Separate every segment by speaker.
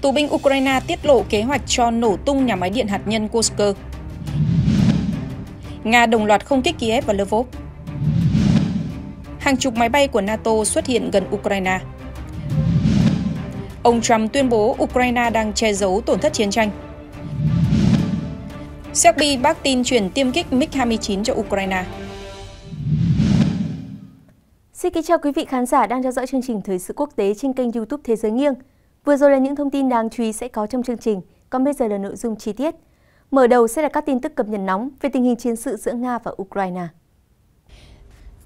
Speaker 1: Tù binh Ukraine tiết lộ kế hoạch cho nổ tung nhà máy điện hạt nhân Kursk. Nga đồng loạt không kích Kiev và Lvov. Hàng chục máy bay của NATO xuất hiện gần Ukraine. Ông Trump tuyên bố Ukraine đang che giấu tổn thất chiến tranh. Serbia bác tin chuyển tiêm kích MiG-29 cho Ukraine. Xin kính chào quý vị khán giả đang theo dõi chương trình Thời sự quốc tế trên kênh youtube Thế giới nghiêng. Vừa rồi là những thông tin đáng chú ý sẽ có trong chương trình, còn bây giờ là nội dung chi tiết. Mở đầu sẽ là các tin tức cập nhật nóng về tình hình chiến sự giữa Nga và Ukraine.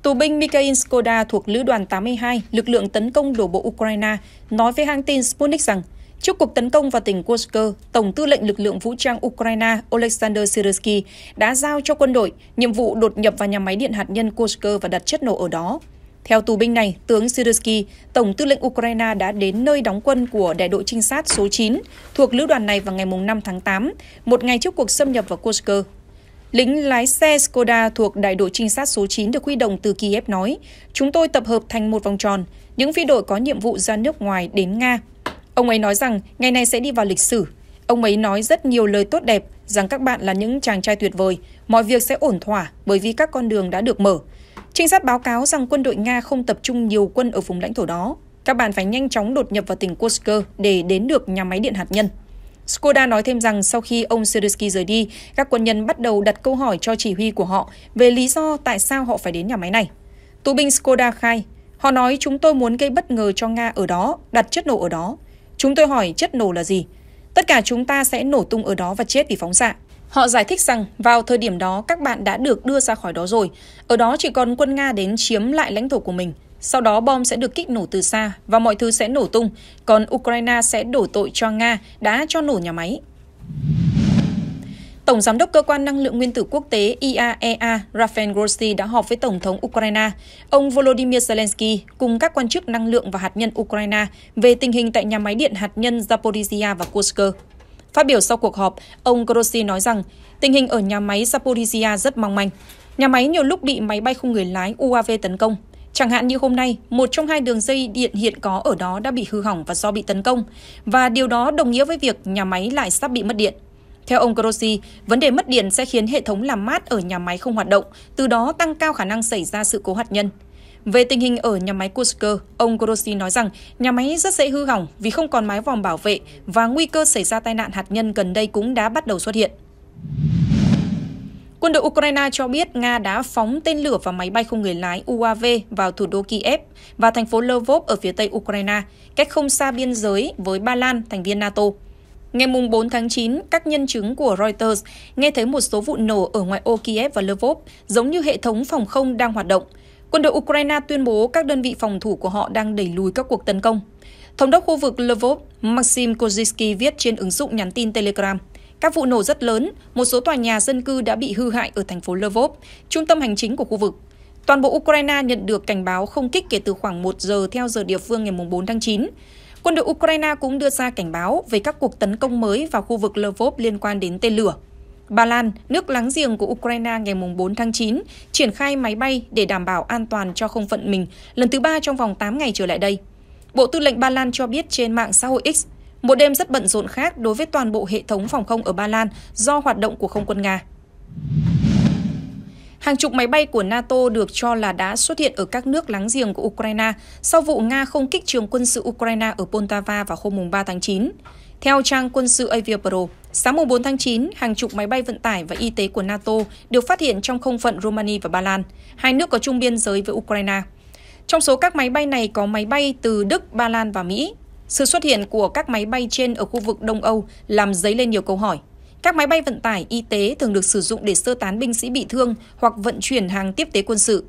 Speaker 1: Tù binh Mikhail Skoda thuộc Lữ đoàn 82, lực lượng tấn công đổ bộ Ukraine, nói với hãng tin Sputnik rằng Trước cuộc tấn công vào tỉnh Kursk, Tổng tư lệnh lực lượng vũ trang Ukraine Oleksandr Syrsky đã giao cho quân đội nhiệm vụ đột nhập vào nhà máy điện hạt nhân Kursk và đặt chất nổ ở đó. Theo tù binh này, tướng Syrsky, Tổng tư lệnh Ukraine đã đến nơi đóng quân của đại đội trinh sát số 9 thuộc lữ đoàn này vào ngày 5 tháng 8, một ngày trước cuộc xâm nhập vào Kursk. Lính lái xe Skoda thuộc đại đội trinh sát số 9 được huy động từ Kiev nói, chúng tôi tập hợp thành một vòng tròn, những phi đội có nhiệm vụ ra nước ngoài đến Nga. Ông ấy nói rằng ngày này sẽ đi vào lịch sử. Ông ấy nói rất nhiều lời tốt đẹp rằng các bạn là những chàng trai tuyệt vời, mọi việc sẽ ổn thỏa bởi vì các con đường đã được mở. Trinh sát báo cáo rằng quân đội Nga không tập trung nhiều quân ở vùng lãnh thổ đó. Các bạn phải nhanh chóng đột nhập vào tỉnh Kursk để đến được nhà máy điện hạt nhân. Skoda nói thêm rằng sau khi ông Zelensky rời đi, các quân nhân bắt đầu đặt câu hỏi cho chỉ huy của họ về lý do tại sao họ phải đến nhà máy này. Tù binh Skoda khai, họ nói chúng tôi muốn gây bất ngờ cho Nga ở đó, đặt chất nổ ở đó. Chúng tôi hỏi chất nổ là gì? Tất cả chúng ta sẽ nổ tung ở đó và chết vì phóng xạ. Họ giải thích rằng vào thời điểm đó các bạn đã được đưa ra khỏi đó rồi, ở đó chỉ còn quân Nga đến chiếm lại lãnh thổ của mình. Sau đó bom sẽ được kích nổ từ xa và mọi thứ sẽ nổ tung, còn Ukraine sẽ đổ tội cho Nga đã cho nổ nhà máy. Tổng giám đốc cơ quan năng lượng nguyên tử quốc tế IAEA e Rafael Grossi đã họp với Tổng thống Ukraine, ông Volodymyr Zelensky cùng các quan chức năng lượng và hạt nhân Ukraine về tình hình tại nhà máy điện hạt nhân Zaporizhia và Kursk. Phát biểu sau cuộc họp, ông Grossi nói rằng tình hình ở nhà máy Zaporizhia rất mong manh. Nhà máy nhiều lúc bị máy bay không người lái UAV tấn công. Chẳng hạn như hôm nay, một trong hai đường dây điện hiện có ở đó đã bị hư hỏng và do bị tấn công, và điều đó đồng nghĩa với việc nhà máy lại sắp bị mất điện. Theo ông Grossi, vấn đề mất điện sẽ khiến hệ thống làm mát ở nhà máy không hoạt động, từ đó tăng cao khả năng xảy ra sự cố hạt nhân. Về tình hình ở nhà máy Kursk, ông Grossi nói rằng nhà máy rất dễ hư hỏng vì không còn mái vòm bảo vệ và nguy cơ xảy ra tai nạn hạt nhân gần đây cũng đã bắt đầu xuất hiện. Quân đội Ukraine cho biết Nga đã phóng tên lửa và máy bay không người lái UAV vào thủ đô Kiev và thành phố Lvov ở phía tây Ukraine, cách không xa biên giới với Ba Lan, thành viên NATO. Ngày 4 tháng 9, các nhân chứng của Reuters nghe thấy một số vụ nổ ở ngoài ô Kiev và Lvov, giống như hệ thống phòng không đang hoạt động – Quân đội Ukraine tuyên bố các đơn vị phòng thủ của họ đang đẩy lùi các cuộc tấn công. Thống đốc khu vực Lvov Maxim Kozitsky viết trên ứng dụng nhắn tin Telegram. Các vụ nổ rất lớn, một số tòa nhà dân cư đã bị hư hại ở thành phố Lvov, trung tâm hành chính của khu vực. Toàn bộ Ukraine nhận được cảnh báo không kích kể từ khoảng 1 giờ theo giờ địa phương ngày 4 tháng 9. Quân đội Ukraine cũng đưa ra cảnh báo về các cuộc tấn công mới vào khu vực Lvov liên quan đến tên lửa. Ba Lan, nước láng giềng của Ukraine ngày 4 tháng 9, triển khai máy bay để đảm bảo an toàn cho không phận mình lần thứ ba trong vòng 8 ngày trở lại đây. Bộ Tư lệnh Ba Lan cho biết trên mạng xã hội X, một đêm rất bận rộn khác đối với toàn bộ hệ thống phòng không ở Ba Lan do hoạt động của không quân Nga. Hàng chục máy bay của NATO được cho là đã xuất hiện ở các nước láng giềng của Ukraine sau vụ Nga không kích trường quân sự Ukraine ở Poltava vào hôm 3 tháng 9, theo trang quân sự Aviapro. Sáng 4 tháng 9, hàng chục máy bay vận tải và y tế của NATO được phát hiện trong không phận Romania và Ba Lan, hai nước có chung biên giới với Ukraine. Trong số các máy bay này có máy bay từ Đức, Ba Lan và Mỹ. Sự xuất hiện của các máy bay trên ở khu vực Đông Âu làm dấy lên nhiều câu hỏi. Các máy bay vận tải y tế thường được sử dụng để sơ tán binh sĩ bị thương hoặc vận chuyển hàng tiếp tế quân sự.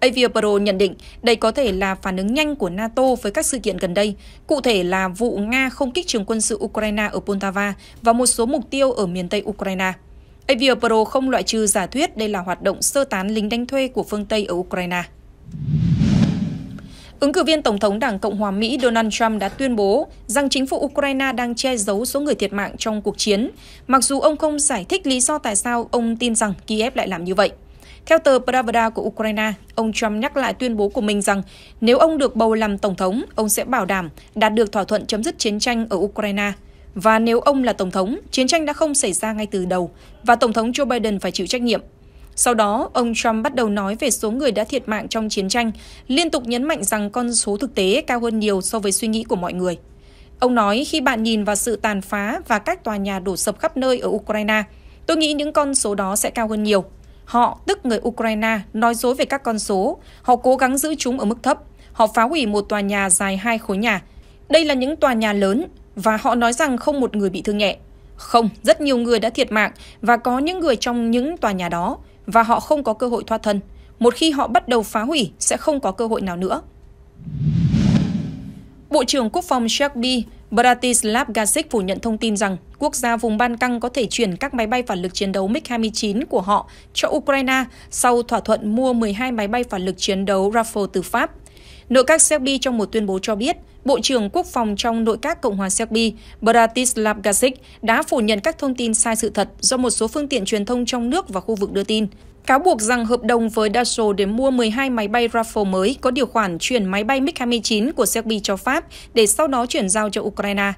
Speaker 1: Aviapro nhận định đây có thể là phản ứng nhanh của NATO với các sự kiện gần đây, cụ thể là vụ Nga không kích trường quân sự Ukraine ở Poltava và một số mục tiêu ở miền Tây Ukraine. Aviapro không loại trừ giả thuyết đây là hoạt động sơ tán lính đánh thuê của phương Tây ở Ukraine. Ứng cử viên Tổng thống Đảng Cộng hòa Mỹ Donald Trump đã tuyên bố rằng chính phủ Ukraine đang che giấu số người thiệt mạng trong cuộc chiến, mặc dù ông không giải thích lý do tại sao ông tin rằng Kiev lại làm như vậy. Theo tờ Pravda của Ukraine, ông Trump nhắc lại tuyên bố của mình rằng nếu ông được bầu làm Tổng thống, ông sẽ bảo đảm đạt được thỏa thuận chấm dứt chiến tranh ở Ukraine. Và nếu ông là Tổng thống, chiến tranh đã không xảy ra ngay từ đầu và Tổng thống Joe Biden phải chịu trách nhiệm. Sau đó, ông Trump bắt đầu nói về số người đã thiệt mạng trong chiến tranh, liên tục nhấn mạnh rằng con số thực tế cao hơn nhiều so với suy nghĩ của mọi người. Ông nói khi bạn nhìn vào sự tàn phá và các tòa nhà đổ sập khắp nơi ở Ukraine, tôi nghĩ những con số đó sẽ cao hơn nhiều. Họ, tức người Ukraine, nói dối về các con số. Họ cố gắng giữ chúng ở mức thấp. Họ phá hủy một tòa nhà dài hai khối nhà. Đây là những tòa nhà lớn và họ nói rằng không một người bị thương nhẹ. Không, rất nhiều người đã thiệt mạng và có những người trong những tòa nhà đó và họ không có cơ hội thoát thân. Một khi họ bắt đầu phá hủy sẽ không có cơ hội nào nữa. Bộ trưởng Quốc phòng Sherby Bratislav Gazic phủ nhận thông tin rằng quốc gia vùng Ban Căng có thể chuyển các máy bay phản lực chiến đấu MiG-29 của họ cho Ukraine sau thỏa thuận mua 12 máy bay phản lực chiến đấu Rafale từ Pháp. Nội các Serbia trong một tuyên bố cho biết, Bộ trưởng Quốc phòng trong Nội các Cộng hòa Serbia Bratislav Gazic đã phủ nhận các thông tin sai sự thật do một số phương tiện truyền thông trong nước và khu vực đưa tin cáo buộc rằng hợp đồng với Dassault để mua 12 máy bay Rafale mới có điều khoản chuyển máy bay MiG-29 của Serbia cho Pháp để sau đó chuyển giao cho Ukraine.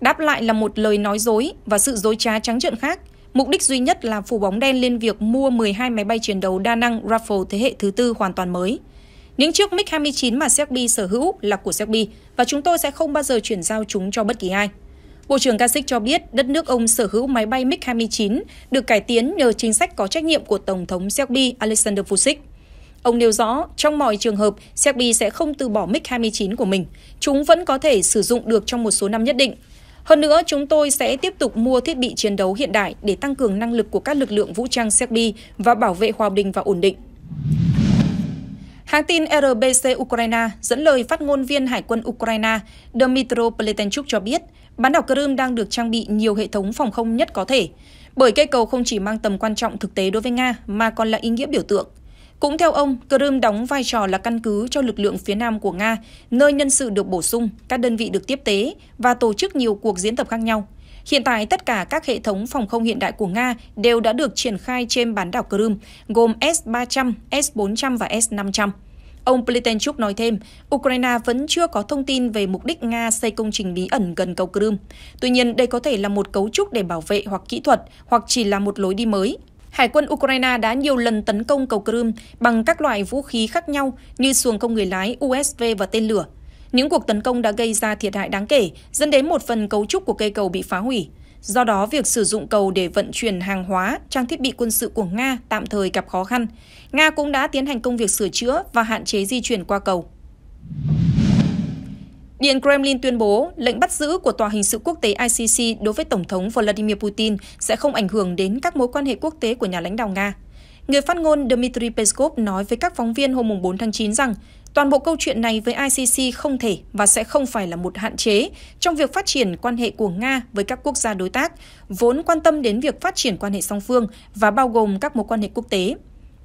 Speaker 1: Đáp lại là một lời nói dối và sự dối trá trắng trợn khác, mục đích duy nhất là phủ bóng đen lên việc mua 12 máy bay chiến đấu đa năng Rafale thế hệ thứ tư hoàn toàn mới. Những chiếc MiG-29 mà Serbia sở hữu là của Serbia và chúng tôi sẽ không bao giờ chuyển giao chúng cho bất kỳ ai. Bộ trưởng Kasich cho biết đất nước ông sở hữu máy bay MiG-29 được cải tiến nhờ chính sách có trách nhiệm của Tổng thống Serbia Alexander Vucic. Ông nêu rõ, trong mọi trường hợp, Serbia sẽ không từ bỏ MiG-29 của mình. Chúng vẫn có thể sử dụng được trong một số năm nhất định. Hơn nữa, chúng tôi sẽ tiếp tục mua thiết bị chiến đấu hiện đại để tăng cường năng lực của các lực lượng vũ trang Serbia và bảo vệ hòa bình và ổn định. Hãng tin RBC Ukraine dẫn lời phát ngôn viên Hải quân Ukraine Dmytro Pletenchuk cho biết, bán đảo Crimea đang được trang bị nhiều hệ thống phòng không nhất có thể, bởi cây cầu không chỉ mang tầm quan trọng thực tế đối với Nga mà còn là ý nghĩa biểu tượng. Cũng theo ông, Crimea đóng vai trò là căn cứ cho lực lượng phía nam của Nga, nơi nhân sự được bổ sung, các đơn vị được tiếp tế và tổ chức nhiều cuộc diễn tập khác nhau – Hiện tại, tất cả các hệ thống phòng không hiện đại của Nga đều đã được triển khai trên bán đảo Crimea, gồm S-300, S-400 và S-500. Ông Plitenchuk nói thêm, Ukraine vẫn chưa có thông tin về mục đích Nga xây công trình bí ẩn gần cầu Crimea. Tuy nhiên, đây có thể là một cấu trúc để bảo vệ hoặc kỹ thuật, hoặc chỉ là một lối đi mới. Hải quân Ukraine đã nhiều lần tấn công cầu Crimea bằng các loại vũ khí khác nhau như xuồng không người lái, USV và tên lửa – những cuộc tấn công đã gây ra thiệt hại đáng kể, dẫn đến một phần cấu trúc của cây cầu bị phá hủy. Do đó, việc sử dụng cầu để vận chuyển hàng hóa, trang thiết bị quân sự của Nga tạm thời gặp khó khăn. Nga cũng đã tiến hành công việc sửa chữa và hạn chế di chuyển qua cầu. Điện Kremlin tuyên bố lệnh bắt giữ của Tòa hình sự quốc tế ICC đối với Tổng thống Vladimir Putin sẽ không ảnh hưởng đến các mối quan hệ quốc tế của nhà lãnh đạo Nga. Người phát ngôn Dmitry Peskov nói với các phóng viên hôm 4 tháng 9 rằng Toàn bộ câu chuyện này với ICC không thể và sẽ không phải là một hạn chế trong việc phát triển quan hệ của Nga với các quốc gia đối tác, vốn quan tâm đến việc phát triển quan hệ song phương và bao gồm các mối quan hệ quốc tế.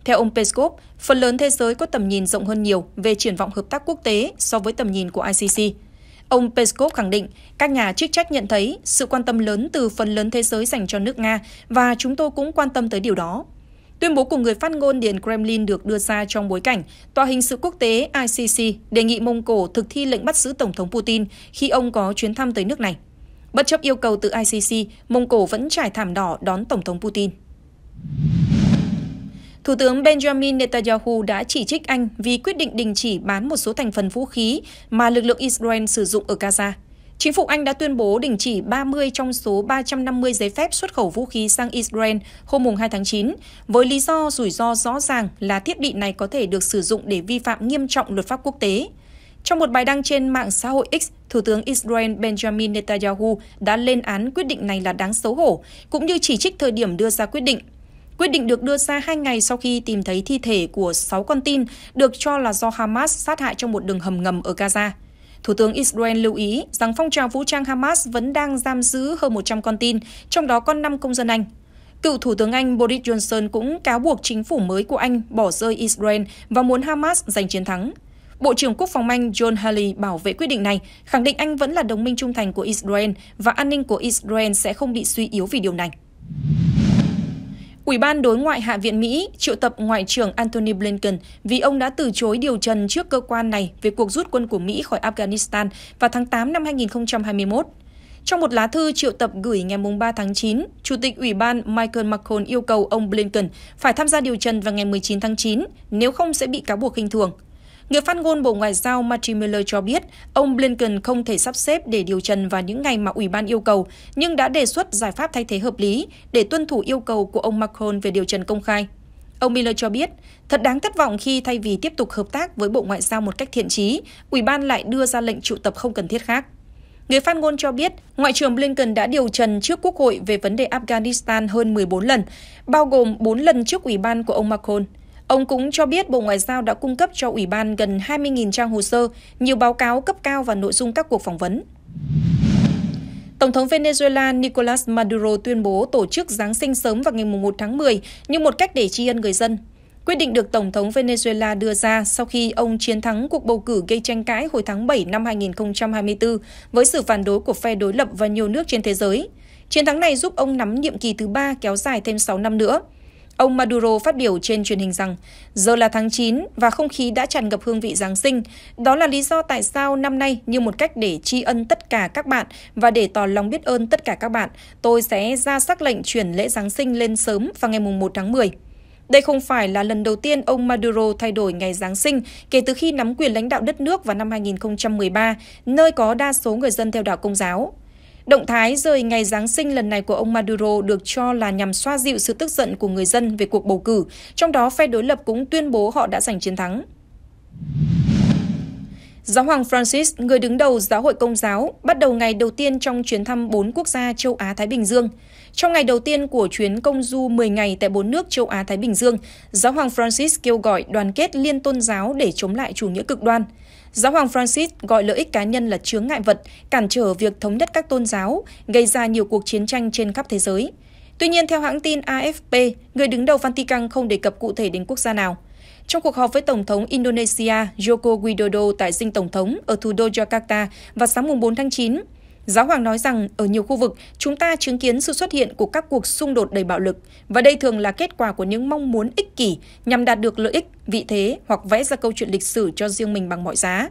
Speaker 1: Theo ông Peskov, phần lớn thế giới có tầm nhìn rộng hơn nhiều về triển vọng hợp tác quốc tế so với tầm nhìn của ICC. Ông Peskov khẳng định, các nhà chức trách nhận thấy sự quan tâm lớn từ phần lớn thế giới dành cho nước Nga và chúng tôi cũng quan tâm tới điều đó. Tuyên bố của người phát ngôn Điện Kremlin được đưa ra trong bối cảnh Tòa hình sự quốc tế ICC đề nghị Mông Cổ thực thi lệnh bắt giữ Tổng thống Putin khi ông có chuyến thăm tới nước này. Bất chấp yêu cầu từ ICC, Mông Cổ vẫn trải thảm đỏ đón Tổng thống Putin. Thủ tướng Benjamin Netanyahu đã chỉ trích Anh vì quyết định đình chỉ bán một số thành phần vũ khí mà lực lượng Israel sử dụng ở Gaza – Chính phủ Anh đã tuyên bố đình chỉ 30 trong số 350 giấy phép xuất khẩu vũ khí sang Israel hôm 2 tháng 9, với lý do rủi ro rõ ràng là thiết bị này có thể được sử dụng để vi phạm nghiêm trọng luật pháp quốc tế. Trong một bài đăng trên mạng xã hội X, Thủ tướng Israel Benjamin Netanyahu đã lên án quyết định này là đáng xấu hổ, cũng như chỉ trích thời điểm đưa ra quyết định. Quyết định được đưa ra hai ngày sau khi tìm thấy thi thể của 6 con tin được cho là do Hamas sát hại trong một đường hầm ngầm ở Gaza. Thủ tướng Israel lưu ý rằng phong trào vũ trang Hamas vẫn đang giam giữ hơn 100 con tin, trong đó có 5 công dân Anh. Cựu Thủ tướng Anh Boris Johnson cũng cáo buộc chính phủ mới của Anh bỏ rơi Israel và muốn Hamas giành chiến thắng. Bộ trưởng Quốc phòng Anh John Haley bảo vệ quyết định này, khẳng định Anh vẫn là đồng minh trung thành của Israel và an ninh của Israel sẽ không bị suy yếu vì điều này. Ủy ban đối ngoại Hạ viện Mỹ triệu tập Ngoại trưởng Antony Blinken vì ông đã từ chối điều trần trước cơ quan này về cuộc rút quân của Mỹ khỏi Afghanistan vào tháng 8 năm 2021. Trong một lá thư triệu tập gửi ngày 3 tháng 9, Chủ tịch Ủy ban Michael McCone yêu cầu ông Blinken phải tham gia điều trần vào ngày 19 tháng 9, nếu không sẽ bị cáo buộc khinh thường. Người phát ngôn Bộ Ngoại giao Marty Miller cho biết, ông Blinken không thể sắp xếp để điều trần vào những ngày mà Ủy ban yêu cầu, nhưng đã đề xuất giải pháp thay thế hợp lý để tuân thủ yêu cầu của ông Macron về điều trần công khai. Ông Miller cho biết, thật đáng thất vọng khi thay vì tiếp tục hợp tác với Bộ Ngoại giao một cách thiện trí, Ủy ban lại đưa ra lệnh triệu tập không cần thiết khác. Người phát ngôn cho biết, Ngoại trưởng Blinken đã điều trần trước Quốc hội về vấn đề Afghanistan hơn 14 lần, bao gồm 4 lần trước Ủy ban của ông Macron – Ông cũng cho biết Bộ Ngoại giao đã cung cấp cho Ủy ban gần 20.000 trang hồ sơ, nhiều báo cáo cấp cao và nội dung các cuộc phỏng vấn. Tổng thống Venezuela Nicolas Maduro tuyên bố tổ chức Giáng sinh sớm vào ngày 1 tháng 10 như một cách để tri ân người dân. Quyết định được Tổng thống Venezuela đưa ra sau khi ông chiến thắng cuộc bầu cử gây tranh cãi hồi tháng 7 năm 2024 với sự phản đối của phe đối lập và nhiều nước trên thế giới. Chiến thắng này giúp ông nắm nhiệm kỳ thứ ba kéo dài thêm 6 năm nữa. Ông Maduro phát biểu trên truyền hình rằng giờ là tháng 9 và không khí đã tràn ngập hương vị Giáng sinh. Đó là lý do tại sao năm nay như một cách để tri ân tất cả các bạn và để tỏ lòng biết ơn tất cả các bạn, tôi sẽ ra sắc lệnh chuyển lễ Giáng sinh lên sớm vào ngày 1 tháng 10. Đây không phải là lần đầu tiên ông Maduro thay đổi ngày Giáng sinh kể từ khi nắm quyền lãnh đạo đất nước vào năm 2013, nơi có đa số người dân theo đạo Công giáo. Động thái rời ngày Giáng sinh lần này của ông Maduro được cho là nhằm xoa dịu sự tức giận của người dân về cuộc bầu cử, trong đó phe đối lập cũng tuyên bố họ đã giành chiến thắng. Giáo hoàng Francis, người đứng đầu Giáo hội Công giáo, bắt đầu ngày đầu tiên trong chuyến thăm bốn quốc gia châu Á-Thái Bình Dương – trong ngày đầu tiên của chuyến công du 10 ngày tại bốn nước châu Á-Thái Bình Dương, Giáo hoàng Francis kêu gọi đoàn kết liên tôn giáo để chống lại chủ nghĩa cực đoan. Giáo hoàng Francis gọi lợi ích cá nhân là chướng ngại vật, cản trở việc thống nhất các tôn giáo, gây ra nhiều cuộc chiến tranh trên khắp thế giới. Tuy nhiên, theo hãng tin AFP, người đứng đầu Vatican không đề cập cụ thể đến quốc gia nào. Trong cuộc họp với Tổng thống Indonesia Joko Widodo tại dinh Tổng thống ở thủ đô Jakarta vào sáng 4 tháng 9, Giáo hoàng nói rằng ở nhiều khu vực, chúng ta chứng kiến sự xuất hiện của các cuộc xung đột đầy bạo lực và đây thường là kết quả của những mong muốn ích kỷ nhằm đạt được lợi ích, vị thế hoặc vẽ ra câu chuyện lịch sử cho riêng mình bằng mọi giá.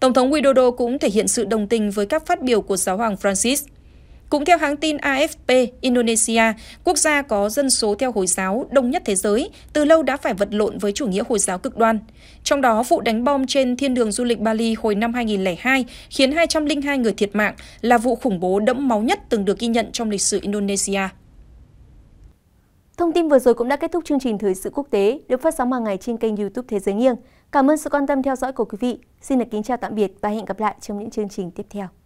Speaker 1: Tổng thống Widodo cũng thể hiện sự đồng tình với các phát biểu của giáo hoàng Francis – cũng theo hãng tin AFP, Indonesia, quốc gia có dân số theo Hồi giáo đông nhất thế giới, từ lâu đã phải vật lộn với chủ nghĩa Hồi giáo cực đoan. Trong đó, vụ đánh bom trên thiên đường du lịch Bali hồi năm 2002 khiến 202 người thiệt mạng là vụ khủng bố đẫm máu nhất từng được ghi nhận trong lịch sử Indonesia. Thông tin vừa rồi cũng đã kết thúc chương trình Thời sự quốc tế được phát sóng hàng ngày trên kênh youtube Thế giới nghiêng. Cảm ơn sự quan tâm theo dõi của quý vị. Xin được kính chào tạm biệt và hẹn gặp lại trong những chương trình tiếp theo.